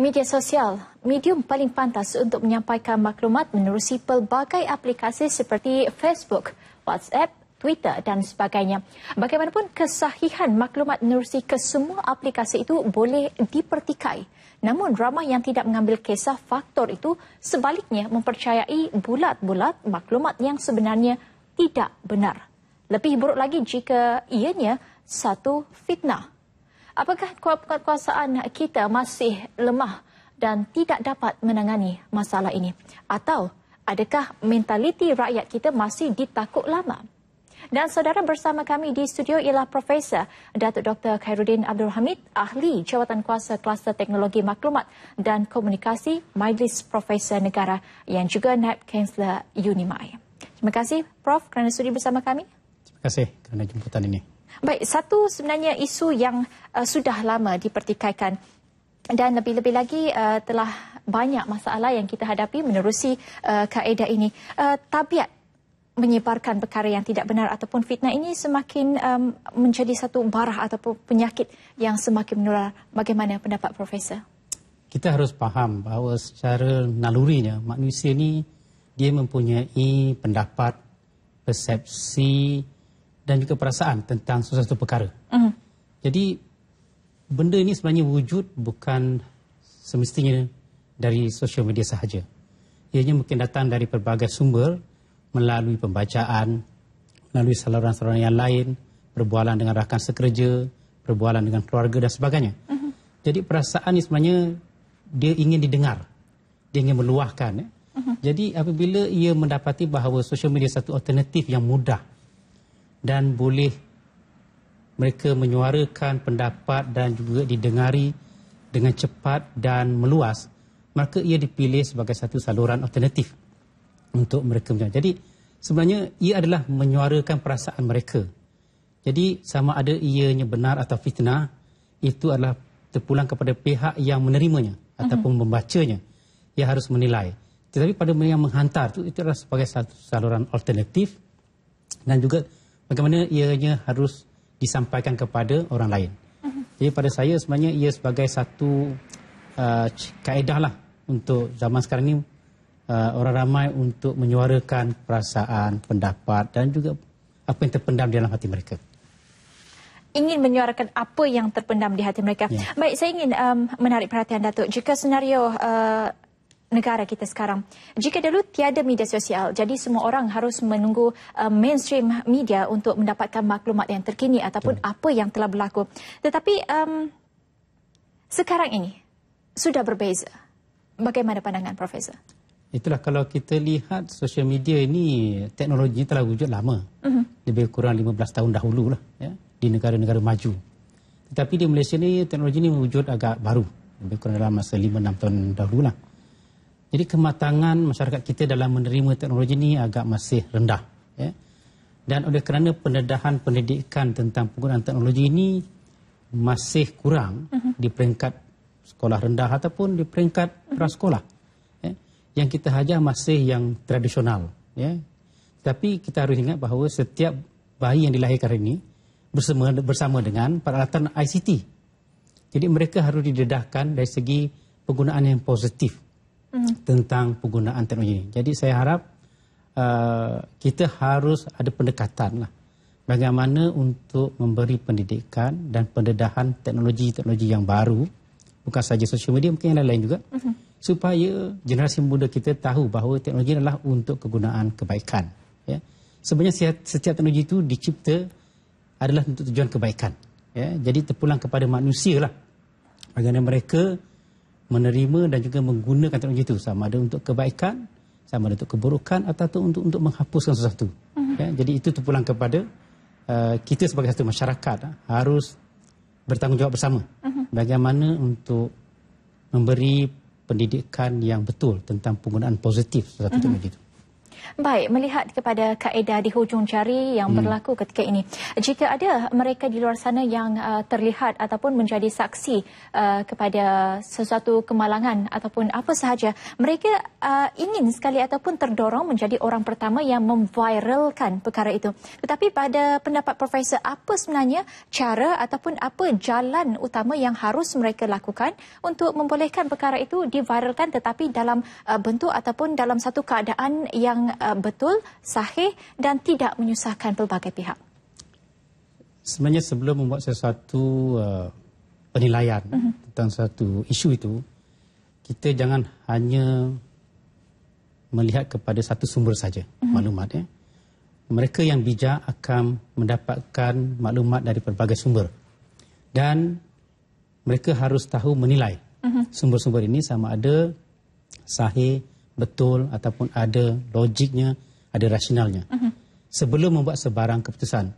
Media sosial, medium paling pantas untuk menyampaikan maklumat menerusi pelbagai aplikasi seperti Facebook, WhatsApp, Twitter dan sebagainya. Bagaimanapun, kesahihan maklumat menerusi kesemua aplikasi itu boleh dipertikai. Namun, ramai yang tidak mengambil kisah faktor itu sebaliknya mempercayai bulat-bulat maklumat yang sebenarnya tidak benar. Lebih buruk lagi jika ianya satu fitnah. Apakah kekuasaan kita masih lemah dan tidak dapat menangani masalah ini? Atau adakah mentaliti rakyat kita masih ditakut lama? Dan saudara bersama kami di studio ialah Profesor Datuk Dr. Khairuddin Abdul Hamid, Ahli Jawatan Kuasa Kluster Teknologi Maklumat dan Komunikasi Majlis Profesor Negara yang juga Naib Kansler Unimai. Terima kasih Prof kerana sudi bersama kami. Terima kasih kerana jemputan ini. Baik, satu sebenarnya isu yang uh, sudah lama dipertikaikan dan lebih-lebih lagi uh, telah banyak masalah yang kita hadapi menerusi uh, kaedah ini. Uh, tabiat menyebarkan perkara yang tidak benar ataupun fitnah ini semakin um, menjadi satu barah ataupun penyakit yang semakin menular. Bagaimana pendapat Profesor? Kita harus faham bahawa secara nalurinya manusia ini dia mempunyai pendapat, persepsi, persepsi, dan juga perasaan tentang sesuatu perkara. Uh-huh. Jadi benda ini sebenarnya wujud bukan semestinya dari sosial media sahaja. Ianya mungkin datang dari pelbagai sumber melalui pembacaan, melalui saluran-saluran yang lain, perbualan dengan rakan sekerja, perbualan dengan keluarga dan sebagainya. Uh-huh. Jadi perasaan ini sebenarnya dia ingin didengar. Dia ingin meluahkan. Uh-huh. Jadi apabila ia mendapati bahawa sosial media satu alternatif yang mudah dan boleh mereka menyuarakan pendapat dan juga didengari dengan cepat dan meluas, maka ia dipilih sebagai satu saluran alternatif untuk mereka menyuarakan. Jadi sebenarnya ia adalah menyuarakan perasaan mereka. Jadi sama ada ianya benar atau fitnah, itu adalah terpulang kepada pihak yang menerimanya ataupun mm -hmm. membacanya. Ia harus menilai. Tetapi pada yang menghantar, itu, itu adalah sebagai satu saluran alternatif dan juga bagaimana ianya harus disampaikan kepada orang lain. Mhm. Jadi pada saya sebenarnya ia sebagai satu uh, kaedah lah untuk zaman sekarang ini uh, orang ramai untuk menyuarakan perasaan, pendapat dan juga apa yang terpendam di dalam hati mereka. Ingin menyuarakan apa yang terpendam di hati mereka. Ya. Baik, saya ingin um, menarik perhatian Datuk. Jika senario uh, negara kita sekarang. Jika dulu tiada media sosial, jadi semua orang harus menunggu uh, mainstream media untuk mendapatkan maklumat yang terkini ataupun ya. apa yang telah berlaku. Tetapi um, sekarang ini sudah berbeza. Bagaimana pandangan Profesor? Itulah kalau kita lihat sosial media ini teknologi telah wujud lama. Uh mhm. -huh. Lebih kurang 15 tahun dahulu lah ya, di negara-negara maju. Tetapi di Malaysia ini teknologi ini wujud agak baru. Lebih kurang dalam masa 5-6 tahun dahulu lah. Jadi kematangan masyarakat kita dalam menerima teknologi ini agak masih rendah. Ya. Dan oleh kerana pendedahan pendidikan tentang penggunaan teknologi ini masih kurang uh mhm. -huh. di peringkat sekolah rendah ataupun di peringkat mhm. prasekolah. Ya. Yang kita hajar masih yang tradisional. Ya. Tapi kita harus ingat bahawa setiap bayi yang dilahirkan ini bersama, bersama dengan peralatan ICT. Jadi mereka harus didedahkan dari segi penggunaan yang positif. Hmm. tentang penggunaan teknologi ini. Jadi saya harap uh, kita harus ada pendekatan lah bagaimana untuk memberi pendidikan dan pendedahan teknologi-teknologi yang baru bukan saja sosial media mungkin yang lain-lain juga uh-huh. supaya generasi muda kita tahu bahawa teknologi adalah untuk kegunaan kebaikan ya sebenarnya setiap, teknologi itu dicipta adalah untuk tujuan kebaikan ya jadi terpulang kepada manusia lah bagaimana mereka menerima dan juga menggunakan teknologi itu sama ada untuk kebaikan sama ada untuk keburukan atau untuk untuk menghapuskan sesuatu mhm. ya, jadi itu terpulang kepada uh, kita sebagai satu masyarakat ah, harus bertanggungjawab bersama mhm. bagaimana untuk memberi pendidikan yang betul tentang penggunaan positif sesuatu mhm. teknologi itu Baik, melihat kepada kaedah di hujung jari yang hmm. berlaku ketika ini. Jika ada mereka di luar sana yang uh, terlihat ataupun menjadi saksi uh, kepada sesuatu kemalangan ataupun apa sahaja, mereka uh, ingin sekali ataupun terdorong menjadi orang pertama yang memviralkan perkara itu. Tetapi pada pendapat Profesor, apa sebenarnya cara ataupun apa jalan utama yang harus mereka lakukan untuk membolehkan perkara itu diviralkan tetapi dalam uh, bentuk ataupun dalam satu keadaan yang Eh, betul, sahih dan tidak menyusahkan pelbagai pihak? Sebenarnya sebelum membuat sesuatu uh, penilaian mm -hmm. tentang satu isu itu, kita jangan hanya melihat kepada satu sumber saja mm -hmm. maklumat. Eh. Mereka yang bijak akan mendapatkan maklumat dari pelbagai sumber. Dan mereka harus tahu menilai mhm. sumber-sumber mm -hmm. ini sama ada sahih betul ataupun ada logiknya, ada rasionalnya. Uh mhm. -huh. Sebelum membuat sebarang keputusan.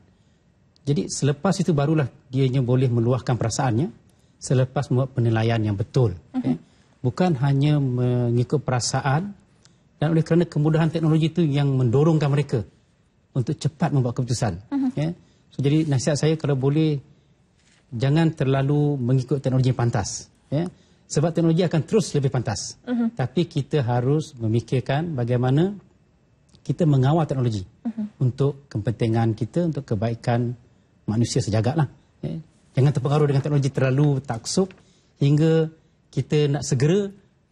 Jadi selepas itu barulah dianya boleh meluahkan perasaannya selepas membuat penilaian yang betul. Uh mhm. eh, -huh. Bukan hanya mengikut perasaan dan oleh kerana kemudahan teknologi itu yang mendorongkan mereka untuk cepat membuat keputusan. Uh mhm. eh, -huh. so, jadi nasihat saya kalau boleh jangan terlalu mengikut teknologi yang pantas. Yeah. Sebab teknologi akan terus lebih pantas. Uh mhm. -huh. Tapi kita harus memikirkan bagaimana kita mengawal teknologi uh mhm. -huh. untuk kepentingan kita, untuk kebaikan manusia sejagatlah. Ya. Jangan terpengaruh dengan teknologi terlalu taksub hingga kita nak segera,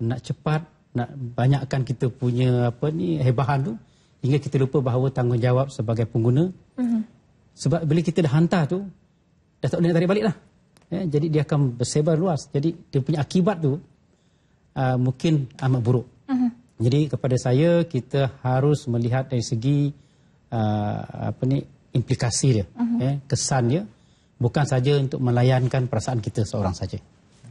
nak cepat, nak banyakkan kita punya apa ni hebahan tu hingga kita lupa bahawa tanggungjawab sebagai pengguna. Uh mhm. -huh. Sebab bila kita dah hantar tu, dah tak boleh nak tarik balik lah ya, jadi dia akan bersebar luas. Jadi dia punya akibat tu uh, mungkin amat buruk. Uh mhm. -huh. Jadi kepada saya kita harus melihat dari segi uh, apa ni implikasi dia, uh mhm. -huh. ya, kesan dia, bukan saja untuk melayankan perasaan kita seorang saja.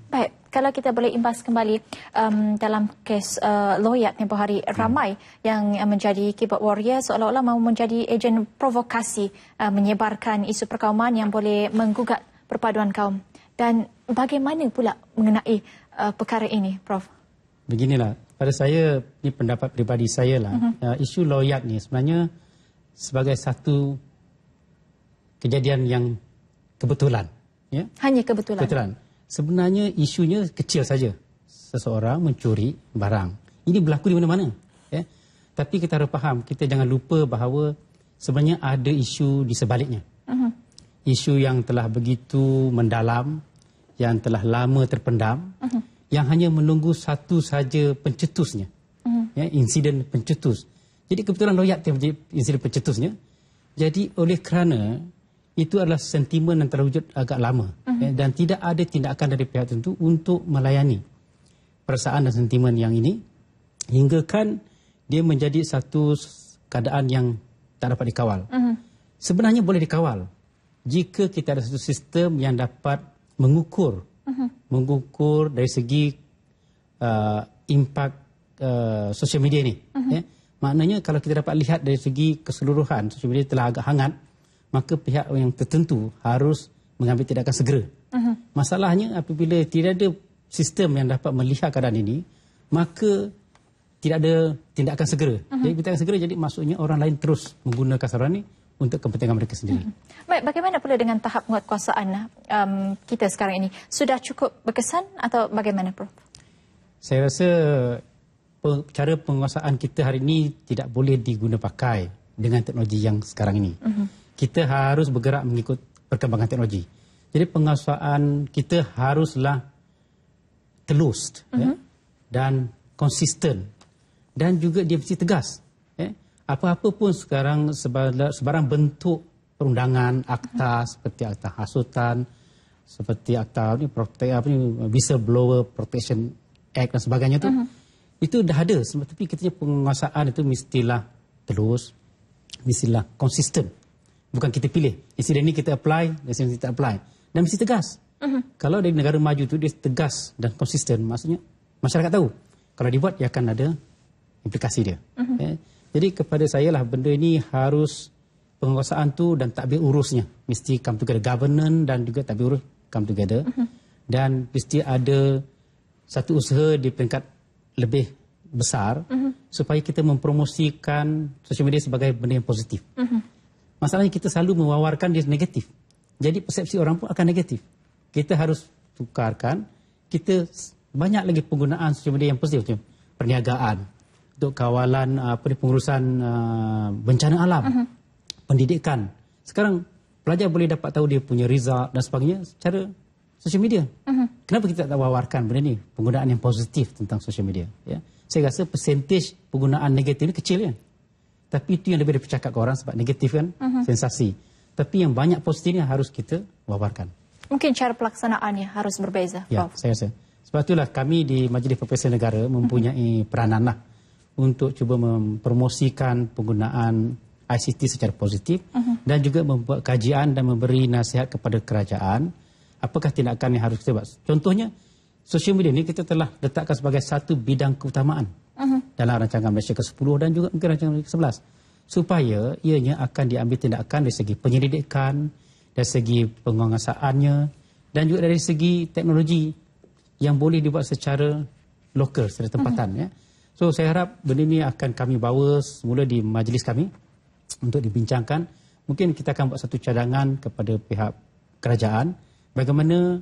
Baik, kalau kita boleh imbas kembali um, dalam kes uh, loyat tempoh hari hmm. ramai yang menjadi keyboard warrior seolah-olah mahu menjadi ejen provokasi uh, menyebarkan isu perkauman yang boleh menggugat perpaduan kaum dan bagaimana pula mengenai uh, perkara ini prof beginilah pada saya ini pendapat peribadi saya lah uh mhm. -huh. uh, isu loyat ni sebenarnya sebagai satu kejadian yang kebetulan ya hanya kebetulan kebetulan sebenarnya isunya kecil saja seseorang mencuri barang ini berlaku di mana-mana ya tapi kita harus faham kita jangan lupa bahawa sebenarnya ada isu di sebaliknya uh mhm. -huh. isu yang telah begitu mendalam yang telah lama terpendam uh mhm. -huh. yang hanya menunggu satu saja pencetusnya. Uh mhm. -huh. ya, insiden pencetus. Jadi kebetulan loyat yang menjadi insiden pencetusnya. Jadi oleh kerana itu adalah sentimen yang terwujud agak lama uh mhm. -huh. ya, dan tidak ada tindakan dari pihak tertentu untuk melayani perasaan dan sentimen yang ini hingga kan dia menjadi satu keadaan yang tak dapat dikawal. Uh -huh. Sebenarnya boleh dikawal jika kita ada satu sistem yang dapat mengukur uh-huh. mengukur dari segi uh, impak uh, sosial media ni uh-huh. Mhm. yeah. maknanya kalau kita dapat lihat dari segi keseluruhan sosial media telah agak hangat maka pihak yang tertentu harus mengambil tindakan segera uh-huh. masalahnya apabila tidak ada sistem yang dapat melihat keadaan ini maka tidak ada tindakan segera uh-huh. jadi tindakan segera jadi maksudnya orang lain terus menggunakan saluran ini untuk kepentingan mereka sendiri. Hmm. Baik, bagaimana pula dengan tahap penguatkuasaan um, kita sekarang ini? Sudah cukup berkesan atau bagaimana, Prof? Saya rasa cara penguasaan kita hari ini tidak boleh digunapakai dengan teknologi yang sekarang ini. Hmm. Kita harus bergerak mengikut perkembangan teknologi. Jadi penguasaan kita haruslah telus mm -hmm. ya, mm-hmm. dan konsisten dan juga dia mesti tegas apa-apa pun sekarang sebarang bentuk perundangan, akta hmm. seperti akta hasutan, seperti akta ni prote apa ni whistleblower protection act dan sebagainya tu. Hmm. Itu dah ada tetapi kita penguasaan itu mestilah terus mestilah konsisten. Bukan kita pilih. Insiden ini kita apply, insiden ini kita apply. Dan mesti tegas. Uh mhm. -huh. Kalau dari negara maju itu, dia tegas dan konsisten. Maksudnya, masyarakat tahu. Kalau dibuat, dia akan ada implikasi dia. Uh -huh. okay. Jadi kepada saya lah benda ini harus penguasaan tu dan takbir urusnya. Mesti come together governance dan juga takbir urus come together. Mhm. Dan mesti ada satu usaha di peringkat lebih besar uh mhm. -huh. supaya kita mempromosikan sosial media sebagai benda yang positif. Uh mhm. -huh. Masalahnya kita selalu mewawarkan dia negatif. Jadi persepsi orang pun akan negatif. Kita harus tukarkan. Kita banyak lagi penggunaan sosial media yang positif. Perniagaan, untuk kawalan ah, apa ni pengurusan uh, bencana alam uh-huh. pendidikan sekarang pelajar boleh dapat tahu dia punya result dan sebagainya secara social media uh-huh. kenapa kita tak wawarkan benda ni penggunaan yang positif tentang social media ya saya rasa percentage penggunaan negatif ni kecil ya tapi itu yang lebih dipercakap ke orang sebab negatif kan uh-huh. sensasi tapi yang banyak positif ni harus kita wawarkan mungkin cara pelaksanaannya harus berbeza ya Prof. saya rasa sebab itulah kami di Majlis Perpisahan Negara mempunyai peranan lah untuk cuba mempromosikan penggunaan ICT secara positif uh mhm. -huh. dan juga membuat kajian dan memberi nasihat kepada kerajaan apakah tindakan yang harus kita buat. Contohnya, social media ini kita telah letakkan sebagai satu bidang keutamaan uh mhm. -huh. dalam rancangan Malaysia ke-10 dan juga mungkin rancangan Malaysia ke-11 supaya ianya akan diambil tindakan dari segi penyelidikan, dari segi penguasaannya dan juga dari segi teknologi yang boleh dibuat secara lokal, secara tempatan. Uh mhm. -huh. ya. So saya harap benda ini akan kami bawa semula di majlis kami untuk dibincangkan. Mungkin kita akan buat satu cadangan kepada pihak kerajaan bagaimana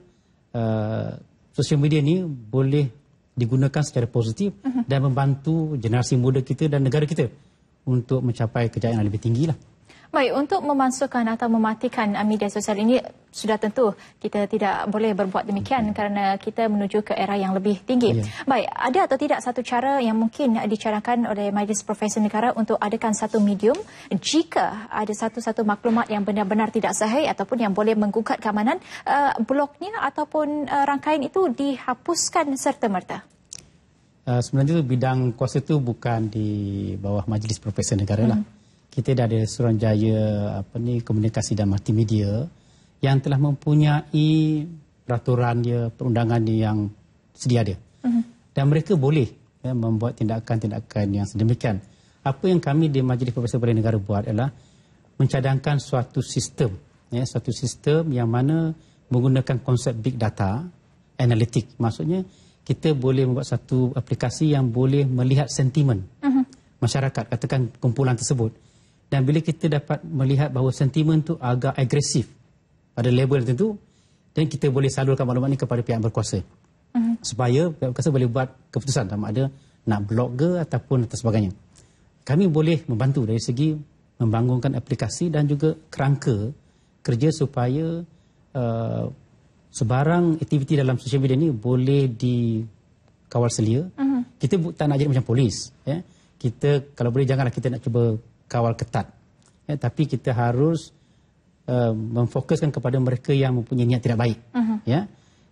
uh, sosial media ini boleh digunakan secara positif mhm. dan membantu generasi muda kita dan negara kita untuk mencapai kejayaan yang lebih tinggi. Lah. Baik, untuk memasukkan atau mematikan uh, media sosial ini sudah tentu kita tidak boleh berbuat demikian hmm. kerana kita menuju ke era yang lebih tinggi. Yeah. Baik, ada atau tidak satu cara yang mungkin dicarakan oleh Majlis Profesor Negara untuk adakan satu medium jika ada satu-satu maklumat yang benar-benar tidak sahih ataupun yang boleh menggugat keamanan uh, bloknya ataupun uh, rangkaian itu dihapuskan serta-merta? Uh, sebenarnya itu bidang kuasa itu bukan di bawah Majlis Profesor Negara lah. hmm. lah kita dah ada Suranjaya apa ni komunikasi dan multimedia yang telah mempunyai peraturan dia perundangan dia yang sedia ada. Uh mhm. -huh. Dan mereka boleh ya, membuat tindakan-tindakan yang sedemikian. Apa yang kami di Majlis Perbasa Perdana Negara buat adalah mencadangkan suatu sistem ya, suatu sistem yang mana menggunakan konsep big data analitik. Maksudnya kita boleh membuat satu aplikasi yang boleh melihat sentimen uh mhm. -huh. masyarakat katakan kumpulan tersebut. Uh dan bila kita dapat melihat bahawa sentimen itu agak agresif pada label tertentu, dan kita boleh salurkan maklumat ini kepada pihak berkuasa. Uh-huh. Supaya pihak berkuasa boleh buat keputusan sama ada nak blok ke ataupun atas sebagainya. Kami boleh membantu dari segi membangunkan aplikasi dan juga kerangka kerja supaya uh, sebarang aktiviti dalam sosial media ini boleh dikawal selia. Uh-huh. Kita tak nak jadi macam polis. Ya. Kita kalau boleh janganlah kita nak cuba kawal ketat. Ya, tapi kita harus uh, memfokuskan kepada mereka yang mempunyai niat tidak baik. Uh mhm. -huh. ya?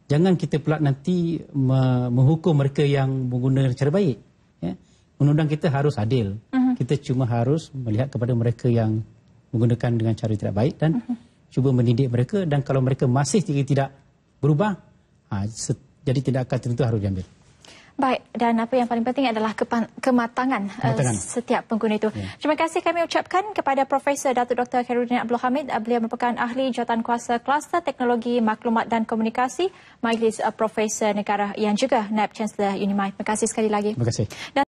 Jangan kita pula nanti me menghukum mereka yang menggunakan cara baik. Ya? Undang-undang kita harus adil. Uh mhm. -huh. Kita cuma harus melihat kepada mereka yang menggunakan dengan cara tidak baik dan uh mhm. -huh. cuba mendidik mereka. Dan kalau mereka masih tidak berubah, ha, jadi tindakan tertentu harus diambil. Baik, dan apa yang paling penting adalah kematangan, Uh, setiap pengguna itu. Ya. Terima kasih kami ucapkan kepada Profesor Datuk Dr. Khairuddin Abdul Hamid. Eh, beliau merupakan ahli jawatan kuasa kluster teknologi maklumat dan komunikasi Majlis eh, Profesor Negara yang juga Naib Chancellor Unimai. Terima kasih sekali lagi. Terima kasih. Dan